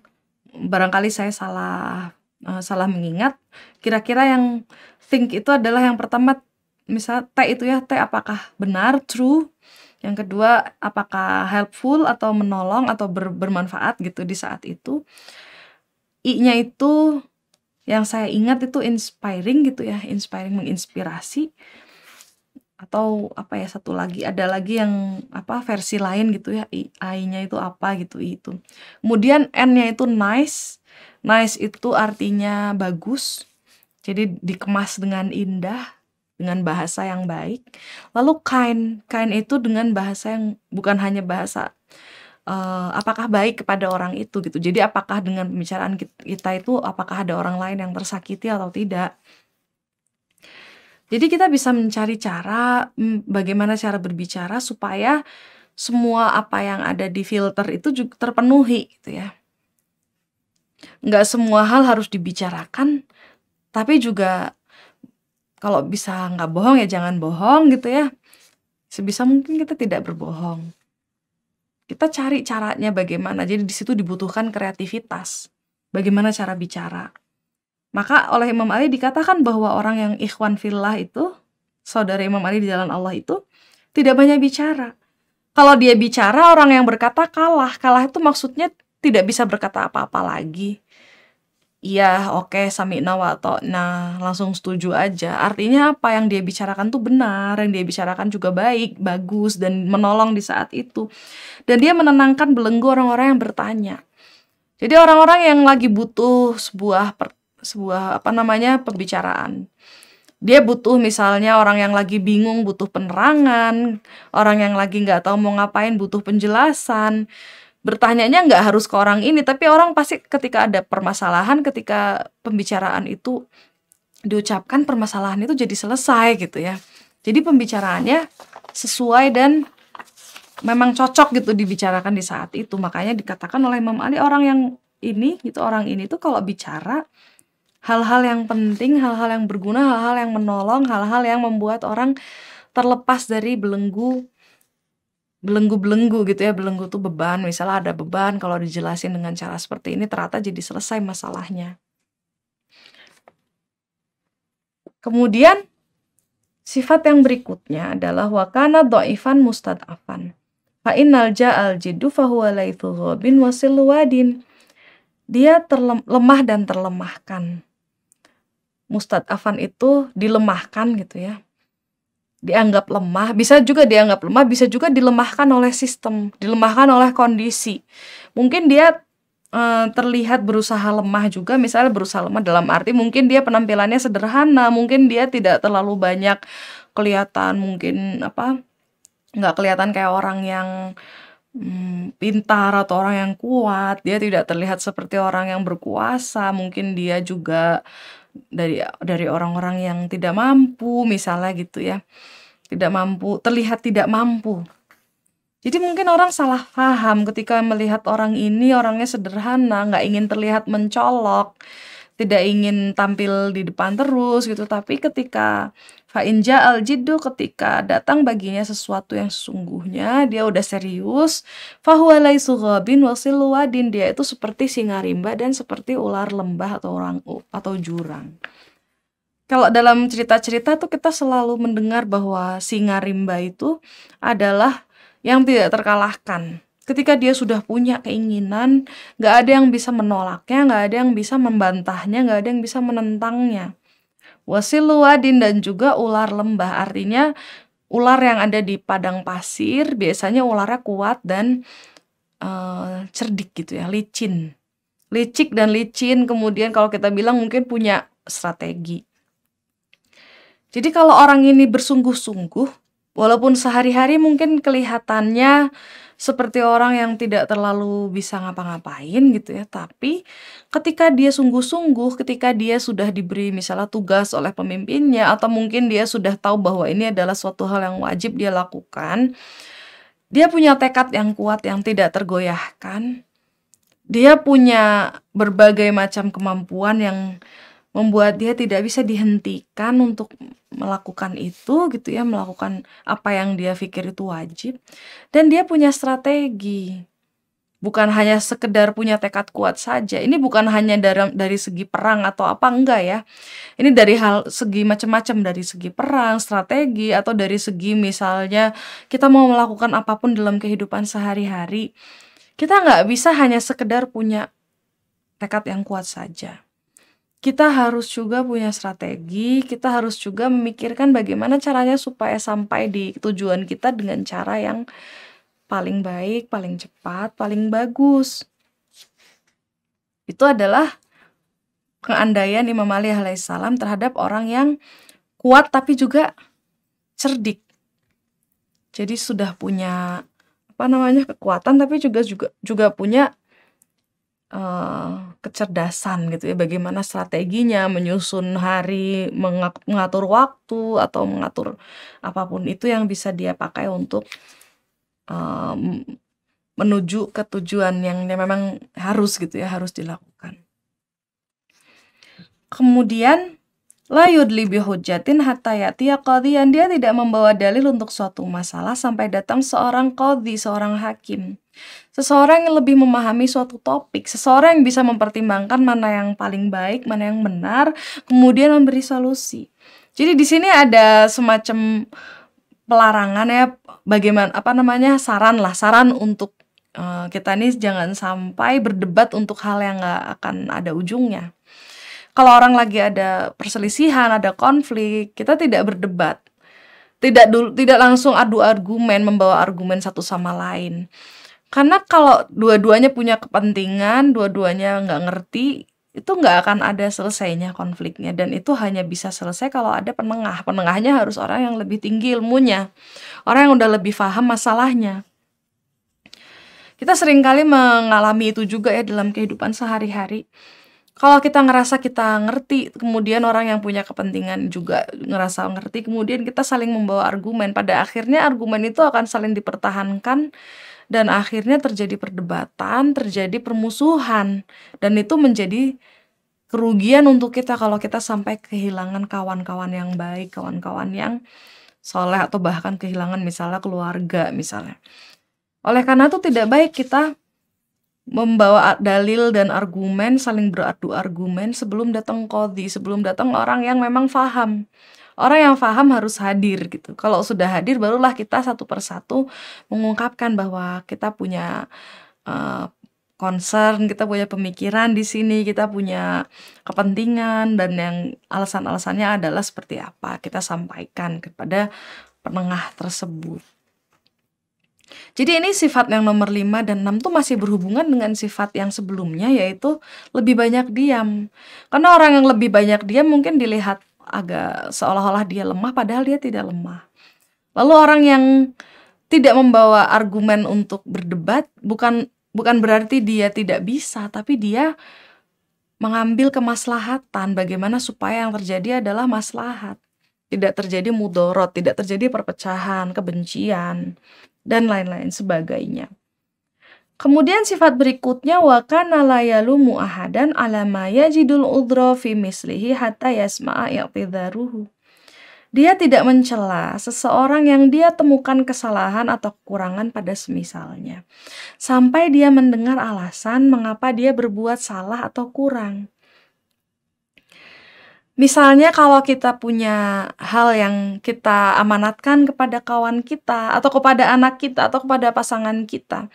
barangkali saya salah uh, salah mengingat. Kira-kira yang think itu adalah yang pertama misal T itu ya T apakah benar true. Yang kedua apakah helpful atau menolong atau ber bermanfaat gitu di saat itu. I-nya itu yang saya ingat itu inspiring gitu ya inspiring menginspirasi atau apa ya satu lagi ada lagi yang apa versi lain gitu ya I-nya itu apa gitu itu kemudian N-nya itu nice nice itu artinya bagus jadi dikemas dengan indah dengan bahasa yang baik lalu kind kind itu dengan bahasa yang bukan hanya bahasa uh, apakah baik kepada orang itu gitu. Jadi apakah dengan pembicaraan kita itu apakah ada orang lain yang tersakiti atau tidak. Jadi kita bisa mencari cara bagaimana cara berbicara supaya semua apa yang ada di filter itu juga terpenuhi gitu ya. Nggak semua hal harus dibicarakan, tapi juga kalau bisa nggak bohong ya jangan bohong gitu ya. Sebisa mungkin kita tidak berbohong kita cari caranya bagaimana. Jadi di situ dibutuhkan kreativitas. Bagaimana cara bicara. Maka oleh Imam Ali dikatakan bahwa orang yang ikhwan fillah itu, saudara Imam Ali di jalan Allah itu, tidak banyak bicara. Kalau dia bicara, orang yang berkata kalah. Kalah itu maksudnya tidak bisa berkata apa-apa lagi iya oke okay, samikna nah langsung setuju aja artinya apa yang dia bicarakan tuh benar yang dia bicarakan juga baik bagus dan menolong di saat itu dan dia menenangkan belenggu orang-orang yang bertanya jadi orang-orang yang lagi butuh sebuah per, sebuah apa namanya pembicaraan dia butuh misalnya orang yang lagi bingung butuh penerangan orang yang lagi nggak tahu mau ngapain butuh penjelasan bertanyanya nggak harus ke orang ini tapi orang pasti ketika ada permasalahan ketika pembicaraan itu diucapkan permasalahan itu jadi selesai gitu ya jadi pembicaraannya sesuai dan memang cocok gitu dibicarakan di saat itu makanya dikatakan oleh Imam Ali orang yang ini gitu orang ini tuh kalau bicara hal-hal yang penting hal-hal yang berguna hal-hal yang menolong hal-hal yang membuat orang terlepas dari belenggu belenggu-belenggu gitu ya belenggu tuh beban misalnya ada beban kalau dijelasin dengan cara seperti ini ternyata jadi selesai masalahnya kemudian sifat yang berikutnya adalah wakana do'ifan mustad'afan fa innal ja'al jiddu fahuwa laithu ghabin wasilwadin dia terlemah dan terlemahkan mustad'afan itu dilemahkan gitu ya dianggap lemah, bisa juga dianggap lemah, bisa juga dilemahkan oleh sistem, dilemahkan oleh kondisi. Mungkin dia e, terlihat berusaha lemah juga, misalnya berusaha lemah dalam arti mungkin dia penampilannya sederhana, mungkin dia tidak terlalu banyak kelihatan, mungkin apa nggak kelihatan kayak orang yang hmm, pintar atau orang yang kuat, dia tidak terlihat seperti orang yang berkuasa, mungkin dia juga dari dari orang-orang yang tidak mampu misalnya gitu ya tidak mampu terlihat tidak mampu jadi mungkin orang salah paham ketika melihat orang ini orangnya sederhana nggak ingin terlihat mencolok tidak ingin tampil di depan terus gitu tapi ketika Fa'inja al jiddu ketika datang baginya sesuatu yang sesungguhnya dia udah serius. Fahwalai laisu ghabin wasiluwadin dia itu seperti singa rimba dan seperti ular lembah atau orang atau jurang. Kalau dalam cerita-cerita tuh kita selalu mendengar bahwa singa rimba itu adalah yang tidak terkalahkan. Ketika dia sudah punya keinginan, nggak ada yang bisa menolaknya, nggak ada yang bisa membantahnya, nggak ada yang bisa menentangnya wasiluadin dan juga ular lembah. Artinya ular yang ada di padang pasir biasanya ularnya kuat dan uh, cerdik gitu ya, licin. Licik dan licin. Kemudian kalau kita bilang mungkin punya strategi. Jadi kalau orang ini bersungguh-sungguh, walaupun sehari-hari mungkin kelihatannya seperti orang yang tidak terlalu bisa ngapa-ngapain gitu ya. Tapi ketika dia sungguh-sungguh, ketika dia sudah diberi misalnya tugas oleh pemimpinnya atau mungkin dia sudah tahu bahwa ini adalah suatu hal yang wajib dia lakukan, dia punya tekad yang kuat yang tidak tergoyahkan. Dia punya berbagai macam kemampuan yang membuat dia tidak bisa dihentikan untuk melakukan itu gitu ya, melakukan apa yang dia pikir itu wajib dan dia punya strategi. Bukan hanya sekedar punya tekad kuat saja. Ini bukan hanya dari dari segi perang atau apa enggak ya. Ini dari hal segi macam-macam dari segi perang, strategi atau dari segi misalnya kita mau melakukan apapun dalam kehidupan sehari-hari. Kita nggak bisa hanya sekedar punya tekad yang kuat saja kita harus juga punya strategi, kita harus juga memikirkan bagaimana caranya supaya sampai di tujuan kita dengan cara yang paling baik, paling cepat, paling bagus. Itu adalah pengandaian Imam Ali alaihissalam terhadap orang yang kuat tapi juga cerdik. Jadi sudah punya apa namanya kekuatan tapi juga juga juga punya Eh, kecerdasan gitu ya bagaimana strateginya menyusun hari mengatur waktu atau mengatur apapun itu yang bisa dia pakai untuk um, menuju ke tujuan yang dia memang harus gitu ya harus dilakukan kemudian Layudli bihujatin bihujjatin hatta yatiya qadhiyan. Dia tidak membawa dalil untuk suatu masalah sampai datang seorang kodi seorang hakim. Seseorang yang lebih memahami suatu topik, seseorang yang bisa mempertimbangkan mana yang paling baik, mana yang benar, kemudian memberi solusi. Jadi di sini ada semacam pelarangan ya bagaimana apa namanya saran lah, saran untuk uh, kita nih jangan sampai berdebat untuk hal yang nggak akan ada ujungnya kalau orang lagi ada perselisihan, ada konflik, kita tidak berdebat. Tidak dulu tidak langsung adu argumen, membawa argumen satu sama lain. Karena kalau dua-duanya punya kepentingan, dua-duanya nggak ngerti, itu nggak akan ada selesainya konfliknya dan itu hanya bisa selesai kalau ada penengah penengahnya harus orang yang lebih tinggi ilmunya orang yang udah lebih paham masalahnya kita seringkali mengalami itu juga ya dalam kehidupan sehari-hari kalau kita ngerasa kita ngerti, kemudian orang yang punya kepentingan juga ngerasa ngerti, kemudian kita saling membawa argumen. Pada akhirnya argumen itu akan saling dipertahankan dan akhirnya terjadi perdebatan, terjadi permusuhan dan itu menjadi kerugian untuk kita kalau kita sampai kehilangan kawan-kawan yang baik, kawan-kawan yang soleh atau bahkan kehilangan misalnya keluarga misalnya. Oleh karena itu tidak baik kita membawa dalil dan argumen, saling beradu argumen sebelum datang kodi, sebelum datang orang yang memang faham. Orang yang faham harus hadir gitu. Kalau sudah hadir barulah kita satu persatu mengungkapkan bahwa kita punya uh, concern, kita punya pemikiran di sini, kita punya kepentingan dan yang alasan-alasannya adalah seperti apa kita sampaikan kepada penengah tersebut. Jadi ini sifat yang nomor 5 dan 6 tuh masih berhubungan dengan sifat yang sebelumnya yaitu lebih banyak diam. Karena orang yang lebih banyak diam mungkin dilihat agak seolah-olah dia lemah padahal dia tidak lemah. Lalu orang yang tidak membawa argumen untuk berdebat bukan bukan berarti dia tidak bisa tapi dia mengambil kemaslahatan bagaimana supaya yang terjadi adalah maslahat tidak terjadi mudorot tidak terjadi perpecahan kebencian dan lain-lain sebagainya. Kemudian sifat berikutnya wa kana la yalumu ahadan ala ma yajidul udra fi mislihi hatta yasma'a i'tidharuhu. Dia tidak mencela seseorang yang dia temukan kesalahan atau kekurangan pada semisalnya sampai dia mendengar alasan mengapa dia berbuat salah atau kurang. Misalnya kalau kita punya hal yang kita amanatkan kepada kawan kita atau kepada anak kita atau kepada pasangan kita.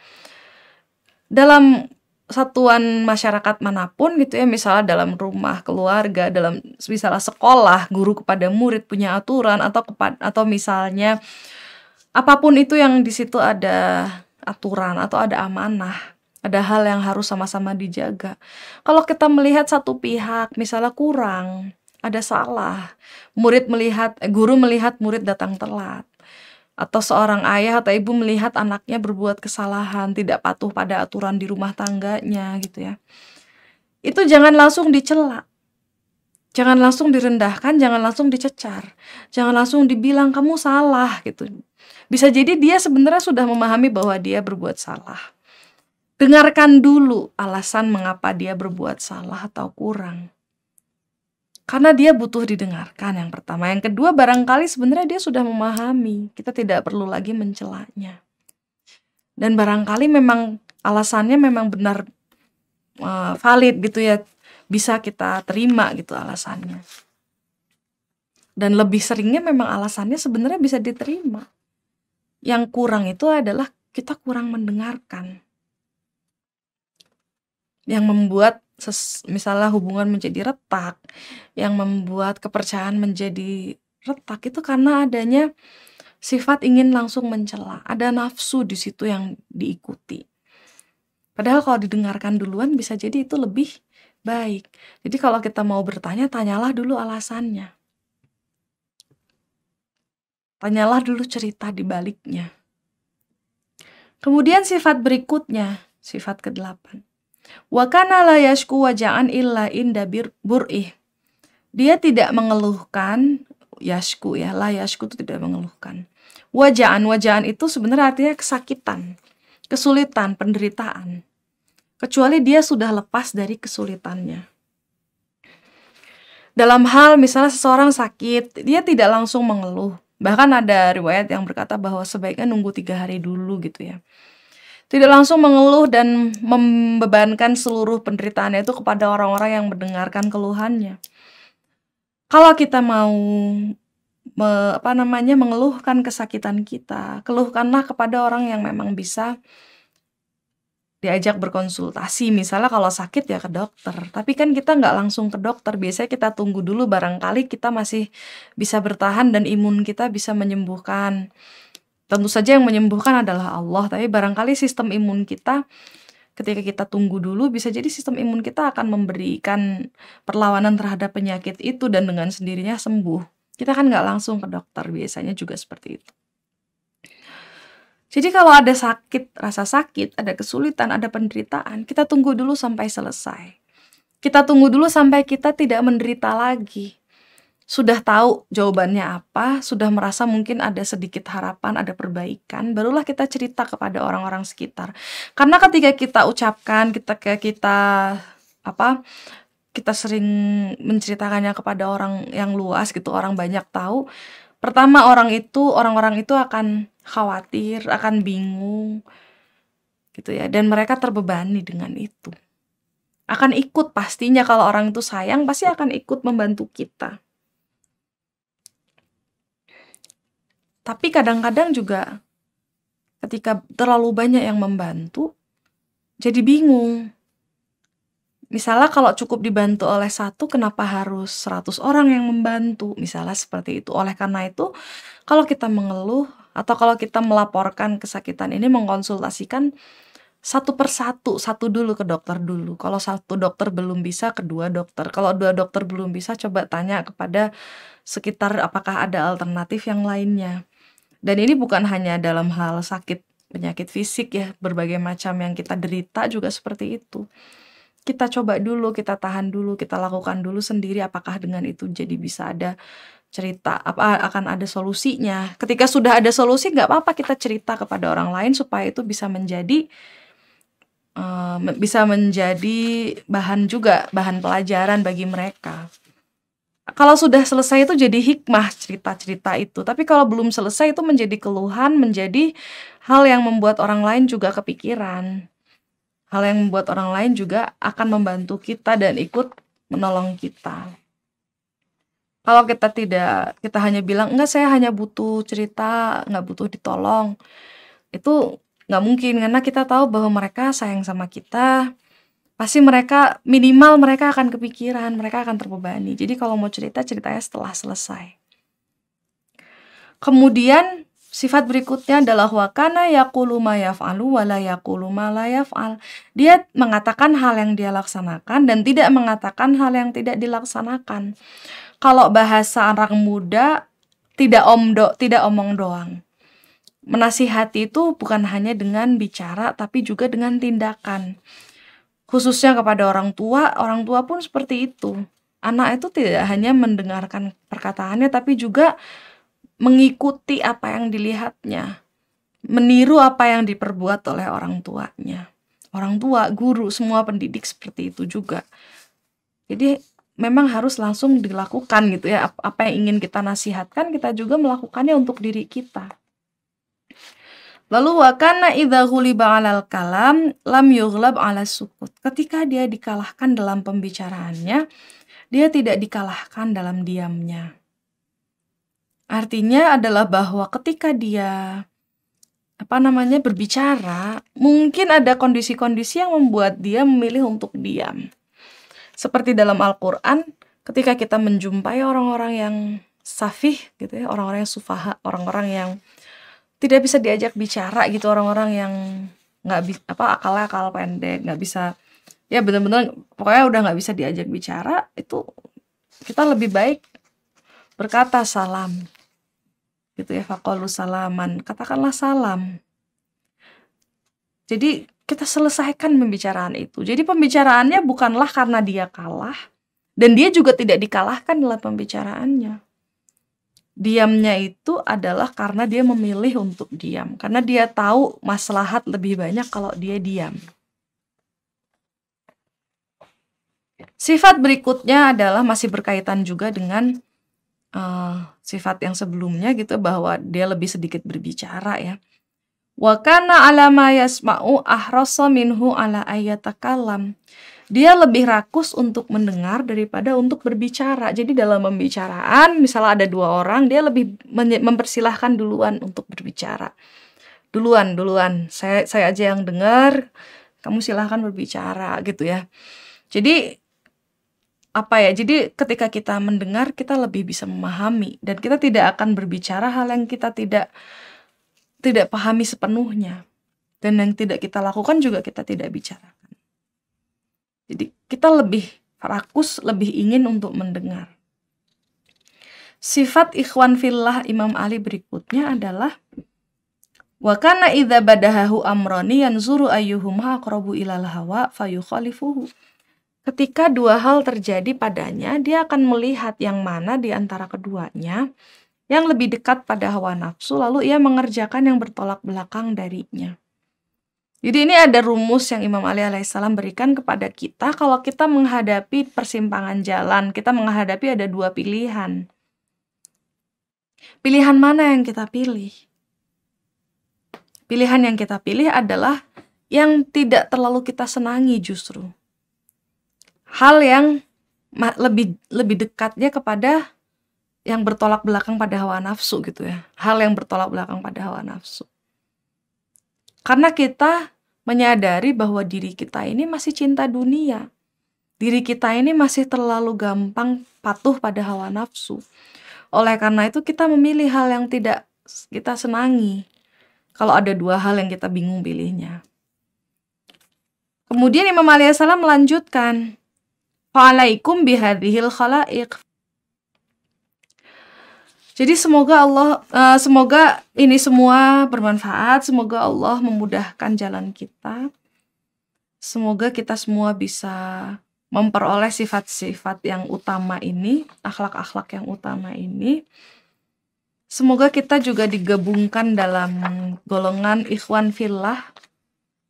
Dalam satuan masyarakat manapun gitu ya, misalnya dalam rumah, keluarga, dalam misalnya sekolah, guru kepada murid punya aturan atau kepada atau misalnya apapun itu yang di situ ada aturan atau ada amanah ada hal yang harus sama-sama dijaga. Kalau kita melihat satu pihak misalnya kurang, ada salah. Murid melihat guru melihat murid datang telat atau seorang ayah atau ibu melihat anaknya berbuat kesalahan, tidak patuh pada aturan di rumah tangganya gitu ya. Itu jangan langsung dicela. Jangan langsung direndahkan, jangan langsung dicecar. Jangan langsung dibilang kamu salah gitu. Bisa jadi dia sebenarnya sudah memahami bahwa dia berbuat salah. Dengarkan dulu alasan mengapa dia berbuat salah atau kurang karena dia butuh didengarkan yang pertama. Yang kedua barangkali sebenarnya dia sudah memahami, kita tidak perlu lagi mencelaknya. Dan barangkali memang alasannya memang benar uh, valid gitu ya, bisa kita terima gitu alasannya. Dan lebih seringnya memang alasannya sebenarnya bisa diterima. Yang kurang itu adalah kita kurang mendengarkan. Yang membuat ses, misalnya hubungan menjadi retak, yang membuat kepercayaan menjadi retak itu karena adanya sifat ingin langsung mencela, ada nafsu di situ yang diikuti. Padahal kalau didengarkan duluan bisa jadi itu lebih baik. Jadi kalau kita mau bertanya, tanyalah dulu alasannya. Tanyalah dulu cerita di baliknya. Kemudian sifat berikutnya, sifat ke-8. Wa kana la yashku waja'an illa inda bur'ih. Dia tidak mengeluhkan yashku ya, la yashku itu tidak mengeluhkan. Waja'an, waja'an itu sebenarnya artinya kesakitan, kesulitan, penderitaan. Kecuali dia sudah lepas dari kesulitannya. Dalam hal misalnya seseorang sakit, dia tidak langsung mengeluh. Bahkan ada riwayat yang berkata bahwa sebaiknya nunggu tiga hari dulu gitu ya tidak langsung mengeluh dan membebankan seluruh penderitaannya itu kepada orang-orang yang mendengarkan keluhannya. Kalau kita mau me, apa namanya mengeluhkan kesakitan kita, keluhkanlah kepada orang yang memang bisa diajak berkonsultasi misalnya kalau sakit ya ke dokter tapi kan kita nggak langsung ke dokter biasanya kita tunggu dulu barangkali kita masih bisa bertahan dan imun kita bisa menyembuhkan tentu saja yang menyembuhkan adalah Allah tapi barangkali sistem imun kita ketika kita tunggu dulu bisa jadi sistem imun kita akan memberikan perlawanan terhadap penyakit itu dan dengan sendirinya sembuh kita kan nggak langsung ke dokter biasanya juga seperti itu jadi kalau ada sakit, rasa sakit, ada kesulitan, ada penderitaan, kita tunggu dulu sampai selesai. Kita tunggu dulu sampai kita tidak menderita lagi sudah tahu jawabannya apa, sudah merasa mungkin ada sedikit harapan, ada perbaikan, barulah kita cerita kepada orang-orang sekitar. Karena ketika kita ucapkan, kita kayak kita apa? Kita sering menceritakannya kepada orang yang luas gitu, orang banyak tahu. Pertama orang itu, orang-orang itu akan khawatir, akan bingung gitu ya, dan mereka terbebani dengan itu. Akan ikut pastinya kalau orang itu sayang pasti akan ikut membantu kita Tapi kadang-kadang juga ketika terlalu banyak yang membantu, jadi bingung. Misalnya kalau cukup dibantu oleh satu, kenapa harus seratus orang yang membantu? Misalnya seperti itu. Oleh karena itu, kalau kita mengeluh atau kalau kita melaporkan kesakitan ini mengkonsultasikan satu persatu, satu dulu ke dokter dulu. Kalau satu dokter belum bisa, kedua dokter. Kalau dua dokter belum bisa, coba tanya kepada sekitar apakah ada alternatif yang lainnya dan ini bukan hanya dalam hal sakit penyakit fisik ya, berbagai macam yang kita derita juga seperti itu. Kita coba dulu, kita tahan dulu, kita lakukan dulu sendiri apakah dengan itu jadi bisa ada cerita apa akan ada solusinya. Ketika sudah ada solusi nggak apa-apa kita cerita kepada orang lain supaya itu bisa menjadi uh, bisa menjadi bahan juga bahan pelajaran bagi mereka kalau sudah selesai itu jadi hikmah cerita-cerita itu. Tapi kalau belum selesai itu menjadi keluhan, menjadi hal yang membuat orang lain juga kepikiran. Hal yang membuat orang lain juga akan membantu kita dan ikut menolong kita. Kalau kita tidak, kita hanya bilang, enggak saya hanya butuh cerita, enggak butuh ditolong. Itu enggak mungkin, karena kita tahu bahwa mereka sayang sama kita, pasti mereka minimal mereka akan kepikiran, mereka akan terbebani. Jadi kalau mau cerita ceritanya setelah selesai. Kemudian sifat berikutnya adalah wakana yakulu mayafalu yaf'alu wa la Dia mengatakan hal yang dia laksanakan dan tidak mengatakan hal yang tidak dilaksanakan. Kalau bahasa anak muda tidak omdo, tidak omong doang. Menasihati itu bukan hanya dengan bicara tapi juga dengan tindakan khususnya kepada orang tua, orang tua pun seperti itu. Anak itu tidak hanya mendengarkan perkataannya, tapi juga mengikuti apa yang dilihatnya, meniru apa yang diperbuat oleh orang tuanya. Orang tua, guru, semua pendidik seperti itu juga. Jadi memang harus langsung dilakukan gitu ya. Apa yang ingin kita nasihatkan, kita juga melakukannya untuk diri kita. Lalu wakana idza ghuliba 'alal kalam lam yughlab 'ala sukut. Ketika dia dikalahkan dalam pembicaraannya, dia tidak dikalahkan dalam diamnya. Artinya adalah bahwa ketika dia apa namanya berbicara, mungkin ada kondisi-kondisi yang membuat dia memilih untuk diam. Seperti dalam Al-Qur'an, ketika kita menjumpai orang-orang yang safih gitu ya, orang-orang yang sufaha, orang-orang yang tidak bisa diajak bicara gitu orang-orang yang nggak bisa apa akalnya akal pendek nggak bisa ya benar-benar pokoknya udah nggak bisa diajak bicara itu kita lebih baik berkata salam gitu ya fakolu salaman katakanlah salam jadi kita selesaikan pembicaraan itu jadi pembicaraannya bukanlah karena dia kalah dan dia juga tidak dikalahkan dalam pembicaraannya diamnya itu adalah karena dia memilih untuk diam karena dia tahu maslahat lebih banyak kalau dia diam sifat berikutnya adalah masih berkaitan juga dengan uh, sifat yang sebelumnya gitu bahwa dia lebih sedikit berbicara ya Wakana alama yasma'u ahrosa minhu ala ayatakalam dia lebih rakus untuk mendengar daripada untuk berbicara. Jadi dalam pembicaraan, misalnya ada dua orang, dia lebih mempersilahkan duluan untuk berbicara. Duluan, duluan. Saya saya aja yang dengar, kamu silahkan berbicara gitu ya. Jadi apa ya? Jadi ketika kita mendengar, kita lebih bisa memahami dan kita tidak akan berbicara hal yang kita tidak tidak pahami sepenuhnya. Dan yang tidak kita lakukan juga kita tidak bicara. Jadi kita lebih rakus, lebih ingin untuk mendengar. Sifat ikhwan fillah Imam Ali berikutnya adalah Wa kana idza badahahu amrani yanzuru ayyuhuma aqrabu ilal hawa fayukhalifuhu. Ketika dua hal terjadi padanya, dia akan melihat yang mana di antara keduanya yang lebih dekat pada hawa nafsu lalu ia mengerjakan yang bertolak belakang darinya. Jadi ini ada rumus yang Imam Ali alaihissalam berikan kepada kita kalau kita menghadapi persimpangan jalan, kita menghadapi ada dua pilihan. Pilihan mana yang kita pilih? Pilihan yang kita pilih adalah yang tidak terlalu kita senangi justru. Hal yang lebih lebih dekatnya kepada yang bertolak belakang pada hawa nafsu gitu ya. Hal yang bertolak belakang pada hawa nafsu. Karena kita menyadari bahwa diri kita ini masih cinta dunia. Diri kita ini masih terlalu gampang patuh pada hawa nafsu. Oleh karena itu kita memilih hal yang tidak kita senangi. Kalau ada dua hal yang kita bingung pilihnya. Kemudian Imam Salam melanjutkan, "Fa'alaikum bihadihil khalaiq jadi semoga Allah eh, semoga ini semua bermanfaat, semoga Allah memudahkan jalan kita. Semoga kita semua bisa memperoleh sifat-sifat yang utama ini, akhlak-akhlak yang utama ini. Semoga kita juga digabungkan dalam golongan ikhwan fillah,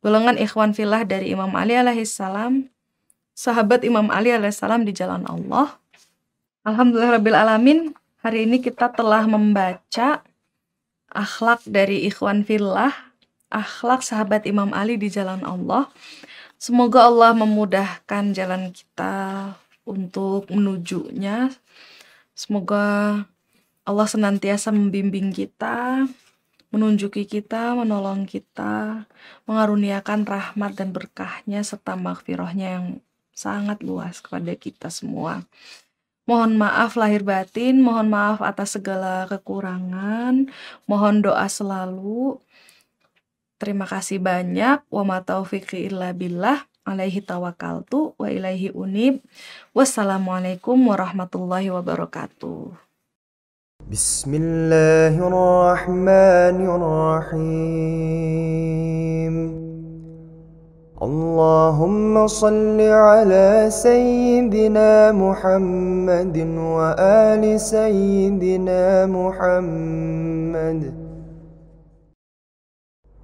golongan ikhwan fillah dari Imam Ali alaihissalam, sahabat Imam Ali alaihissalam di jalan Allah. Alhamdulillah alamin. Hari ini kita telah membaca akhlak dari Ikhwan Villah, akhlak sahabat Imam Ali di jalan Allah. Semoga Allah memudahkan jalan kita untuk menujunya. Semoga Allah senantiasa membimbing kita, menunjuki kita, menolong kita, mengaruniakan rahmat dan berkahnya serta maghfirahnya yang sangat luas kepada kita semua. Mohon maaf lahir batin, mohon maaf atas segala kekurangan, mohon doa selalu. Terima kasih banyak. Wa ma taufiqi illa billah. Alaihi tawakaltu wa ilaihi unib. Wassalamualaikum warahmatullahi wabarakatuh. Bismillahirrahmanirrahim. اللهم صل على سيدنا محمد وآل سيدنا محمد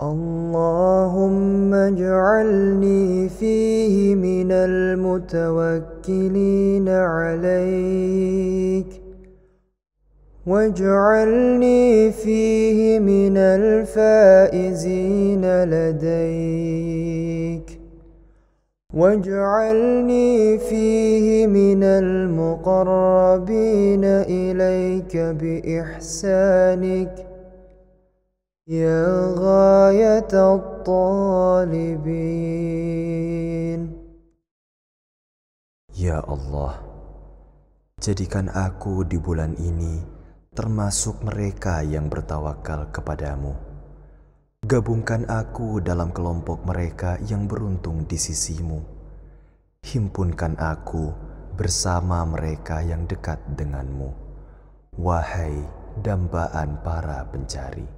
اللهم اجعلني فيه من المتوكلين عليك واجعلني فيه من الفائزين لديك واجعلني فيه من المقربين إليك بِإِحْسَانِكَ يا غاية الطالبين Ya Allah, jadikan aku di bulan ini termasuk mereka yang bertawakal kepadamu Gabungkan aku dalam kelompok mereka yang beruntung di sisimu. Himpunkan aku bersama mereka yang dekat denganmu. Wahai dambaan para pencari.